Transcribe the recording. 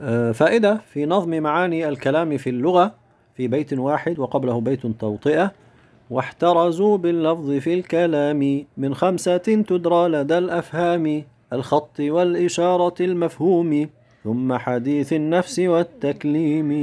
آه، فائدة في نظم معاني الكلام في اللغة في بيت واحد وقبله بيت توطئة واحترزوا باللفظ في الكلام من خمسة تدرى لدى الأفهام الخط والإشارة المفهوم ثم حديث النفس والتكليم